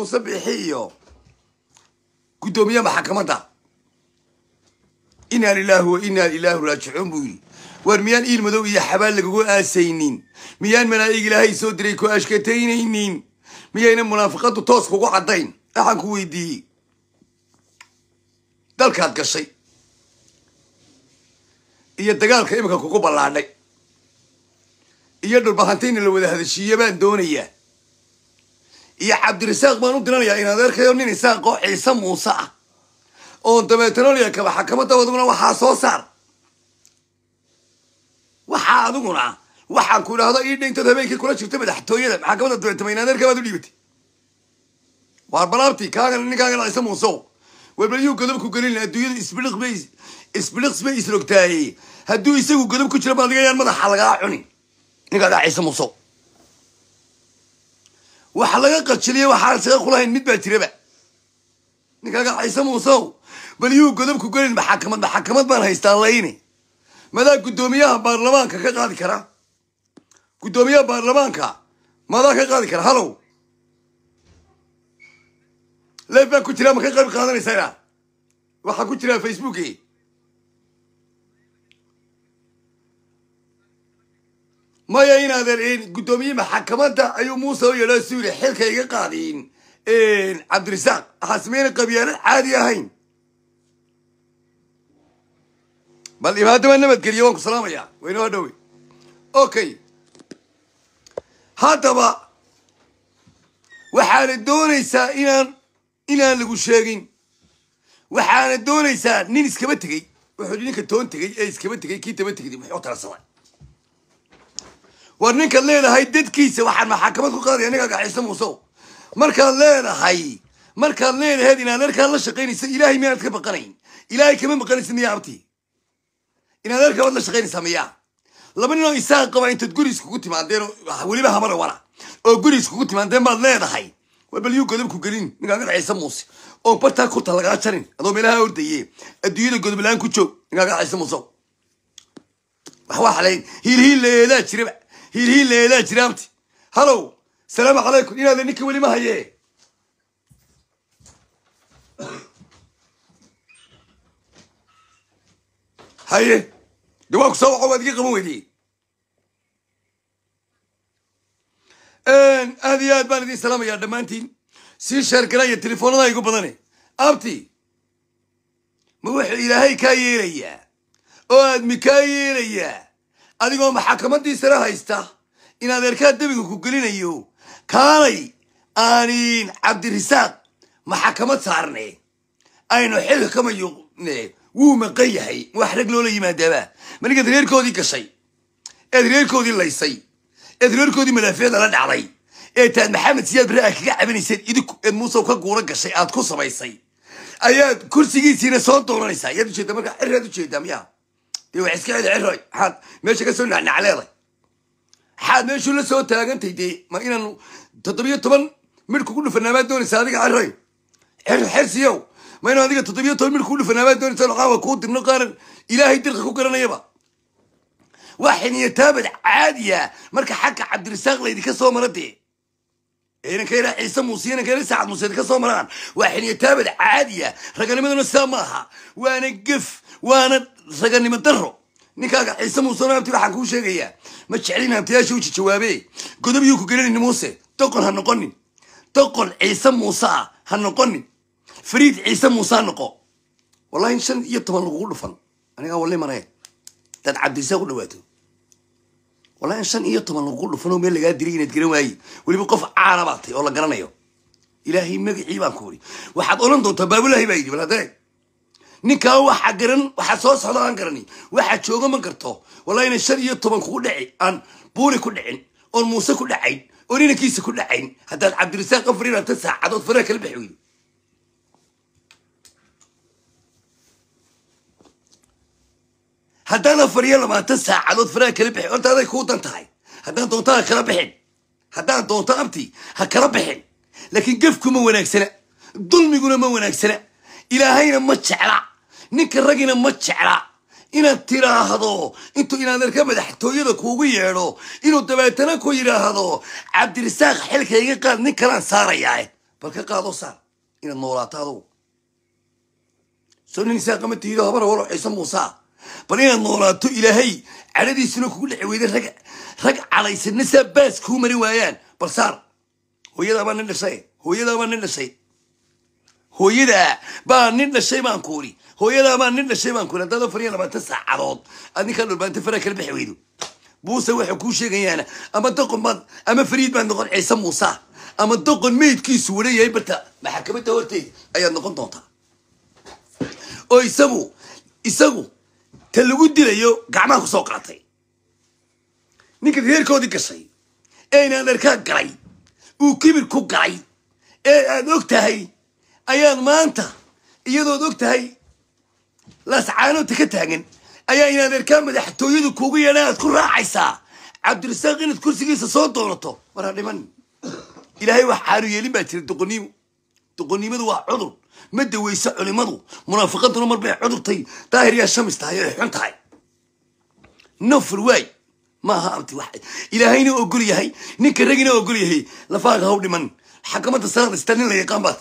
muuse bixi iyo guddoomiye maxakamadda inaa lilaahi wa inaa ilaahu raajicuun buu yidhi waar miyaan iil madow iyo xabaal lagagu aasaynin miyaan malaa'ig ilaahay soo diray ku ashkataynaynin miyayna munaafiqaddu toos kugu caddayn waxaan ku weydiiyey dalkaad gashay iyo dagaalka iminka kugu ballaadhay iyo dhulbahantayna la wada hadashiiyo baan doonayaa iyo cabdirasaaq baan u garanayaa inaad arkayo nin isaaqoo ciise muuse ah oon dabeetana lyakaba xakamada waduguna waxaa soo saar waxaa adiguna waxaan ku idhaahdo ii dhintood habeenkii kula jirta madaxtooyada maxkamadda dabeetama inaad arka baad u dhiibatay waar balaabtii kaagan ninkaagana ciise muusew wablayu godob ku gelin adduunyadu isbidhiq bay isbidhiqs bay isrogtaayey hadduu isagu godob ku jira baad digayaan madaxa lagaa cunin ninkaada ciise muusew wax laga qajiliya waxaan saga kulahayn mid baa jiraba ninkaaga ciise muuseow bal yuu godob ku gelin maxakamad maxakamad baan haystaa layni madaa guddoomiyaha baarlamaanka ka qaadi kara guddoomiyaha baarlamaanka madaa ka qaadi kara halow leef baa ku jiraa ma ka qayb qaadanaysa inaa waxaa ku jiraa facebooki maya inaadan eh, guddoomiye maxakamadda ayuu muuse u yeedha suu yidhi xilka iga qaadiin eh, cabdirasaaq waxaa sameynay qabyaanad caadi ahayn bal imaadama nabadgeliya waan ku salaamayaa waynoo dhawe okay haddaba waxaana doonaysaa inaan inaan lagu sheegin waxaana doonaysaa nin iskaba tegey wuxuu ninka toon tegey ee iskaba tegey kii taba tegday muxuu kala sabay war ninkaad leedahay dadkiisa waxaan maxaakamad ku qaadaya ninkaa gaxaysta muusow markaad leedahay markaad leedaheed inaad arkaa la shaqaynaysa ilaahay miyaanad ka baqanayn ilaahay kama baqanaysa miya inaad arkaa la shaqaynaysaa miya laba ninoo isaaq qabaa intaad guri iskugu timaadeen weliba habana wara oo guri iskugu timaadeen baad leedahay waa balyuu godobku gelin ninkaa gaxaysta muuse oo bartaa kurta lagaa jarin adoo meelaha ordaye adduunyada godob aan ku joog ninkaa gaxaysta muusow wax waa xalayn hiil jiraba hilhiilleelaa jiraamti halow salaamu calaykum inaadan ninka weli ma haye haye dawaanku soo waxa waad iga qaban weydiye aad iyo aad baan idiin salaamayaa dhammaantiin si sheergala iyo telefoonada igu badane abti ma wuxuu ilaahay kaa yeelayaa oo aad kaa yeelayaa adigoo maxakamadii maxakamaddiisana haysta in adeerkaa debiga ku gelinayo kaalay aanin cabdirisaaq maxakamad saarne aynu xilka kama yuuqne wuu maqan yahay wax rag loola yimaadaaba markaad reerkoodii gashay eed reerkoodii laysay eed reerkoodii madaafiicda la dhacday eed taad maxamed siyaad barre aad kaga cabinayseen idinku eed muusow ka guura gashay aad ku samaysay ayaad kursigiisiina soo dooranaysaa yaad ujeedda markaa xirraad ujeeddaa miyaa de wax iska celceroy xaad meesha ka soo nacnacleeday xaad meeshuu taagantay dee ma inaan toddobiyo toban midhku ku dhufanaamaa doonaysa adiga ceroy toban midhku ku dhufanaamaa ilaahay dirqa ku garanayaba waa xiniyataabad caadiya marka xagga cabdirisaaq laydinka soo mara dee maraan waa xiniyataabad caadiya raganimaduna sidaa ma waana gef waana raganimo daro ninkaaga ciise muusana abti waxaan kuu sheegayaa ma jeclin hantayaasha uji jawaabe godob yuu ku gelinayni muuse doqon ha noqonin doqon ciise muuse ah ha noqonin fariid ciise muuse ha noqo wallahi in shan iyo toban lagugu dhufan anigaa walli marahe hadaad cabdisaa ku dhawaato wallahi in shan iyo toban lagugu dhufanoo meel lagaa diray inaad garan waaye weliba qof caana baatay oo la garanayo ilaahay magacii baan ku uri waxaad odhan doontaa baabulahi baa yidhi bal haddee ninkaa waxa garan waxaa soo socda aan garani waxaa jooga ma garto walaa inay shan iyo toban kugu dhici aan buuri ku dhicin oon muuse ku dhacayn oon inankiisa ku dhacayn haddaad cabdirasaaq qafar inaanta saacadood faree kala baxi weydo haddaan afar iyo labaatan saacadood faraha kala bixin horta kuu dan tahay haddaan doonto ha kala bixin haddaan doonto abti ha kala bixin laakiin gefku ma wanaagsana dulmiguna ma wanaagsana ilaahayna ma jecla ninka ragina ma jecla inaad tiraahdo intuu inaaderka madaxtooyada kuugu yeedho inuu dabeetana ku yidhaahdo cabdirasaaq xilka iga qaad nin kalaan saarayaa bal ka qaado saar inaad noolaato adugu soo nin isaaqama tiido habara walo ciise muusaa bal inaad noolaato ilaahay cadhadiisuna kugu dhexi weyda rag rag cadhaysana saa baas kuu mari waayaan bal saar hooyadaabaa nin dhashay hooyadaabaa nin dhashay hooyadaa baa nin dhashay baan kuuri hooyadaamaa nin dhashay baan kula hadaad afar iyo labaatan saacadood aad ninkaa dhulbaanta faraa kala bixi weydo muuse waxuu kuu sheegayaana ama doqon baad ama fariid baad noqon ciise muusa ama doqon meydkiisu wara yahay barta maxakamadda horteeda ayaad noqon doontaa oo isagu isagu ta lagu dilayo gacmaha kusoo qaatay ninka reerkoodii gashay ee inaanarkaa galay uu kibir ku galay ee aad og tahay ayaad maanta iyadood og tahay lascaanoodta ka taagan ayaa in adeerkaa madaxtooyadu kuugu yeedhaan aad ku raacaysaa cabdirasaaq inaad kursigiisa soo doonato war dhiman ilaahay wax caanu yeelin baa jira doqonimo doqonnimadu waa cudur ma dawayso culimmadu munaafiqaduna mar bay cudurtay daahir yaa shamis tahay ay xun tahay nofur waay maaha abti wax ilaahayna ogol yahay ninka ragina ogol yahay lafaaq haw dhiman xakamadda salaad istanin la yaqaan baad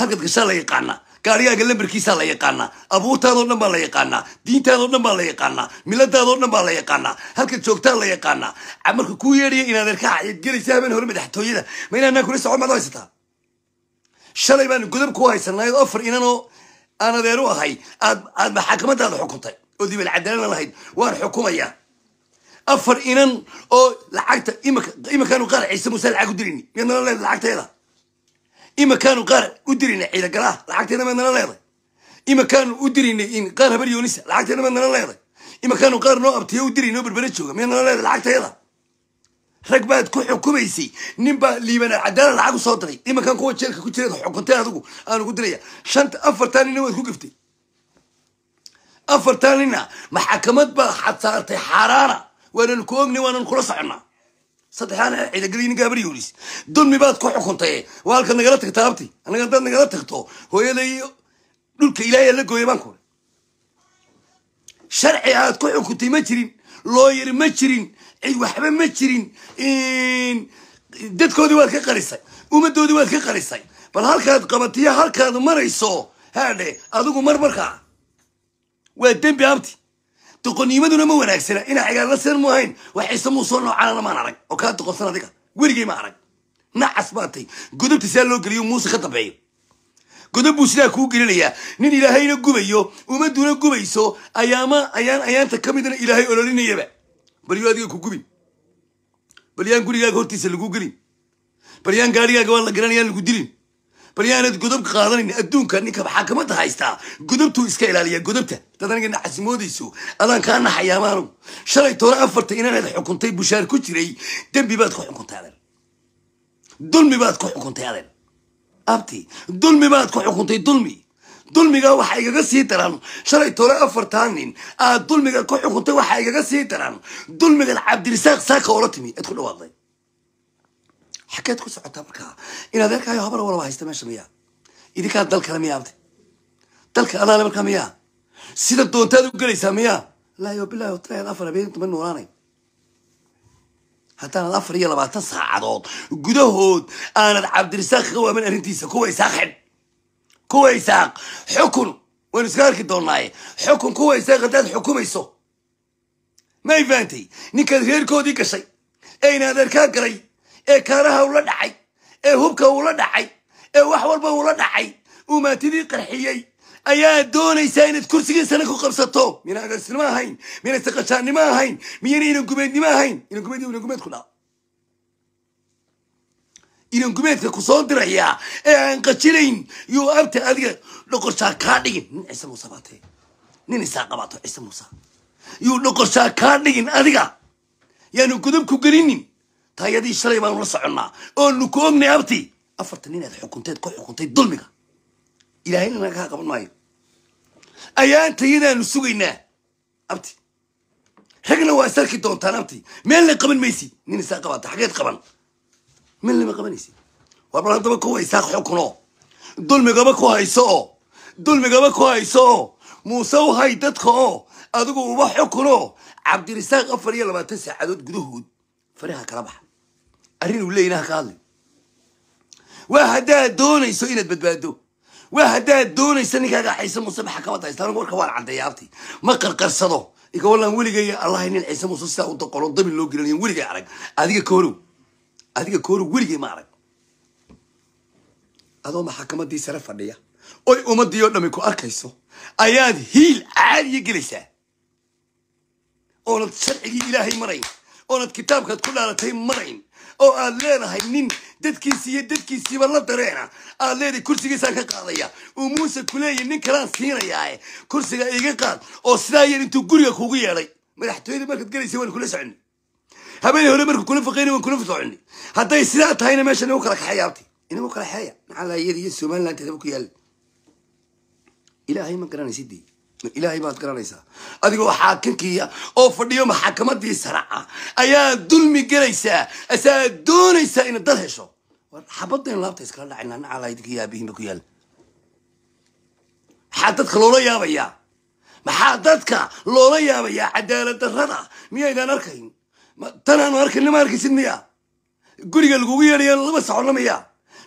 hadgadgashaa la yaqaanaa gaarigaaga lambarkiisaa la yaqaanaa abuurtaadoo dhan baa la yaqaanaa diintaadoo dhan baa la yaqaanaa miladaadoo dhan baa la yaqaanaa halka joogtaa la yaqaanaa marka kuu yeedhaya inaad erkaa xayadgelaysa habeen hore madaxtooyada ma inaanaan kula socon maad haysataa shalay baan godob ku haysanayd afar inanoo aan adeer u ahay aad aad maxakamadaada xukuntay oo dibal cadaalana lahayd waan xukumayaa afar inan oo lacagta imikaanu qaar ciise muuse lacag u dirayni miyaad nala leed lacagteeda إما إيه كانوا قار أدرينا إذا قرا لعكتنا من الله إيه يضي إما كانوا أدرينا إن قار بريونيس لعكتنا من الله إيه يضي إما كانوا قار نو أبتي أدرينا بربرتشو من الله يضي لعكت هذا رك بعد كل حكومة يسي نبى اللي من عدالة العقل صادري إما كان قوة شركة كتير حكومتها ذوق أنا قلت ليه شنت أفر تاني نو ذوق أفر تاني نا محكمة بحصارتي حرارة وانا نكومني وانا نخلص عنها saddexaana ciidagadii ninkaa baryoolis dulmi baad ku xukuntay waa halka nagala tagta abti anaga hadaad nagala tagto hooyaday dhulka ilaahay la gooya baan ku sharci aad ku xukuntay ma jirin looyar ma jirin cid waxba ma jirin dadkoodii waad ka qarisay ummaddoodii waad ka qarisay bal halkaad qabatiyo halkaad marayso haadhe adigu markaa waa dembi abti doqonnimaduna ma wanaagsana inaa cigaalla seen mu ahayn waxayse muusoo noocaanana maan arag oo kaa doqonsan adiga werigay ma arag nacas baatay godobta sidaa loo geliyo muuse ka dambeeyo godob buu sidaa kuu gelinayaa nin ilaahayna gubayo ummaduna gubayso ayaama ayaan ayaanta ka midna ilaahay ololinayaba balyo adiga ku gubin balyaan gurigaaga hortiisa laguu gelin balyaan gaarigaaga waan la garanayaan lagu dilin baryaanaad godobka qaadanayn adduunka ninka maxaakamada haystaa godobtuu iska ilaaliya godobta dad aniga naxasimoodayso adaan kaa naxayaa maanug shalay toona afarta inaanaad xukuntay bushaar ku jiray dembi baad ku xukuntay adeer dulmi baad ku xukuntay adeer abti dulmi baad ku xukuntay dulmi dulmiga waxaa igaga sii daran shalay tole afartaan nin aad dulmiga ku xukuntay waxaa igaga sii daran dulmigaad cabdirisaaq saaka oola timi aad ku dhawaaqday xageed ku socotaa markaa in adeerkaayo habar walba haysta meesha miyaa idinkaa dal kale miyaa dalka alaale markaa miyaa sida doontaad u gelaysaa miyaa laayo bilahi hotalayad afar habeen toban noolaanay haddaanad afar iyo labaatan saacadood gudahood aanad cabdirasaaq ka waaman arrintiisa kuwa isaaq kuwa isaaq xukun waynu iska arki doonnaaye xukun kuwa isaaq haddaad xukumayso ma y faantay ninkaad reerkoodii gashay ee ina galay ee kaaraha ula dhacay ee hubka uu la dhacay ee wax walba uula dhacay uu maatidii qarxiyey ayaa doonaysaa inaad kursigiisana ku qabsato miyana agaasnimo ahayn miyana saqashaannimo ahayn miyana inan ahayn inan ku dhaa inan gumeedka ku soo dirayaa ee aan qajinayn yuu abta adiga dhoqorshaa kaa dhigin nin ciise muuse baatee nin isaa qabaato ciise muuse yuu dhoqorshaa kaa dhigin adiga yaanu gudub ku gelinin taayadii shalay baanu la soconnaa oonu ku ognay abti afartan inaad xukunteed ku xukuntay dulmiga ilaahayna naga qaban maayo ayaan sugaynaa abti ragna waa sarki doontaan abti meelna qaban maysi nin isaa qabaata xageed qaban meelnama qabanaysi war haddaba kuwa isaaq xukuno dulmigaba ku hayso oo dulmigaba ku hayso oo muuse u hay dadka oo adigu uba xukuno cabdirisaaq afar iyo labaatan saacadood gudahood faraha kala baxa arrin uu leeynaha ka hadlay waa haddaad doonayso inaad badbaado waa haddaad doonayso ninkaaga ciise muuse maxa kabadda islaamka warka waan caddeeya ma qarqarsado iga wallaan weligay allahay nin ciise muuse sidaa u doqolo dabi loo gelinayo weligay arag adiga koorow adiga koorow weligay ma arag adoo maxakamadii sare fadhiya oy ummaddii oo dhammi ku arkayso ayaad hiil caadiya gelaysaa oonad sharcigii ilaahay marayn oonad kitaabkaad ku dhaalatay marayn oo aad leenahay nin dadkiisi iyo dadkiisiiba la dareena aad leedahay kursigiisaan ka qaadaya uu muuse kuleeya nin kalaan siinayaae kursiga iga qaad oo sidaa yar intuu guriga kugu yeedhay madaxtooyada markaad gelaysa waan kula soconi habeen hore marka kula faqeyna waan kula fasoconi hadday sidaa tahayna meesha inagu kala kaxeeyaabti inagu kala xeeya maxaa laayada iyo somaliland ku yaala ilaahay ma garanaysidii ilaahay baad garanaysaa adigoo xaakinkii oo fadhiyo maxakamadii saraca ah. ayaa dulmi gelaysaa asaa doonaysaa ina dad hesho xabadayn laabta iskala dhacayna nacalaydkii aabihiinba ku yaal maxaa dadka loola yaabayaa maxaa dadka loola yaabayaa cadaalad darrada miyaydaan arkayn tanaanu arkayn lama arkaysid miya guriga laguugu yeedhayaa lama saxonamaya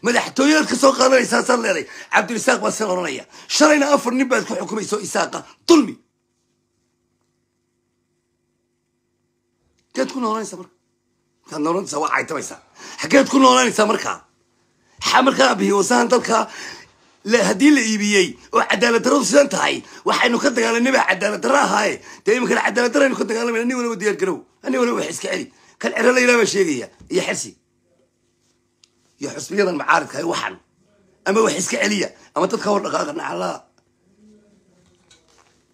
madaxtooyayaad ka soo qaadanaysaasaan leeday cabdilisaaq baa san oranaya shalayna afar nin baad ku xukumayso isaaqa dulmi aggeed ku noolanaysaa marka markaad noolanaysaa waa caytamaysaa xaggeed ku noolanaysaa markaa maxaa markaa bihiwasahan dalkaa haddii la iibiyey oo cadaalad daradu sidan tahay waxaynu ka dagaalanay cadaalad dara ahaaye dee iminkana cadaalad dara darraynu ka dagaalamana nin walaba diyaar garow ani walaba wax iska celi kal cero la ilaabaa sheegaya iyo xersi iyo xusbiyadan macaaridka hay waxan ama wax iska celiya ama dadka hor dhaqaaqa nacalaa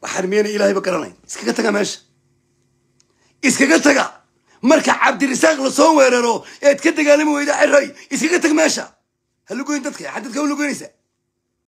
waxarmiyana ilahayba garanayn iskaga taga meesha iskaga taga marka cabdirasaaq lasoo weeraro eed ka dagaalami weyda ceray iskaga tag meesha ha lugoyn dadka xaad dadka u lugoynaysa